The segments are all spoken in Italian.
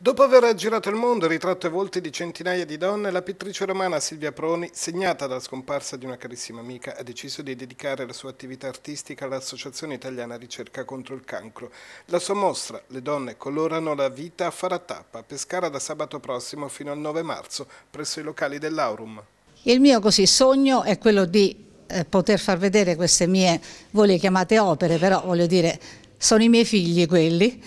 Dopo aver girato il mondo ritratto i volti di centinaia di donne, la pittrice romana Silvia Proni, segnata dalla scomparsa di una carissima amica, ha deciso di dedicare la sua attività artistica all'Associazione Italiana Ricerca contro il Cancro. La sua mostra, Le donne colorano la vita farà tappa a Pescara da sabato prossimo fino al 9 marzo, presso i locali dell'Aurum. Il mio così sogno è quello di eh, poter far vedere queste mie, voi le chiamate opere, però voglio dire, sono i miei figli quelli,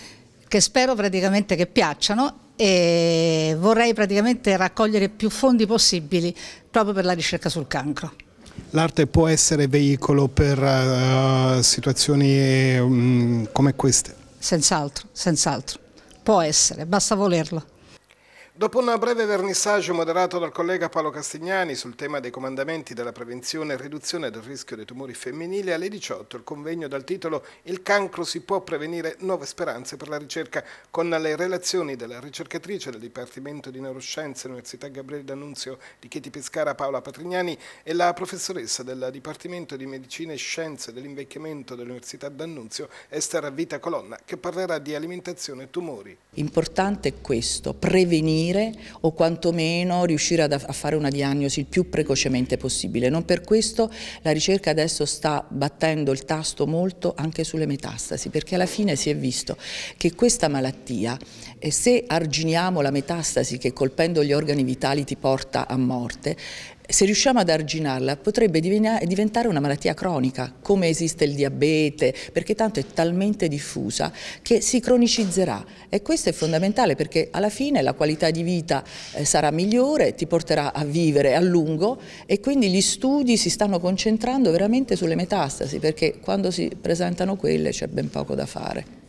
che spero praticamente che piacciano e vorrei praticamente raccogliere più fondi possibili proprio per la ricerca sul cancro. L'arte può essere veicolo per uh, situazioni um, come queste? Senz'altro, senz'altro. Può essere, basta volerlo. Dopo un breve vernissaggio moderato dal collega Paolo Castignani sul tema dei comandamenti della prevenzione e riduzione del rischio dei tumori femminili, alle 18 il convegno dal titolo Il cancro si può prevenire nuove speranze per la ricerca con le relazioni della ricercatrice del Dipartimento di Neuroscienze Università Gabriele D'Annunzio di Chieti Pescara Paola Patrignani e la professoressa del Dipartimento di Medicina e Scienze dell'Invecchiamento dell'Università D'Annunzio Esther Vita Colonna che parlerà di alimentazione e tumori. Importante è questo, prevenire prevenire o quantomeno riuscire ad, a fare una diagnosi il più precocemente possibile. Non per questo la ricerca adesso sta battendo il tasto molto anche sulle metastasi, perché alla fine si è visto che questa malattia, eh, se arginiamo la metastasi che colpendo gli organi vitali ti porta a morte, se riusciamo ad arginarla potrebbe diventare una malattia cronica, come esiste il diabete, perché tanto è talmente diffusa che si cronicizzerà e questo è fondamentale perché alla fine la qualità di vita eh, sarà migliore, ti porterà a vivere a lungo e quindi gli studi si stanno concentrando veramente sulle metastasi perché quando si presentano quelle c'è ben poco da fare.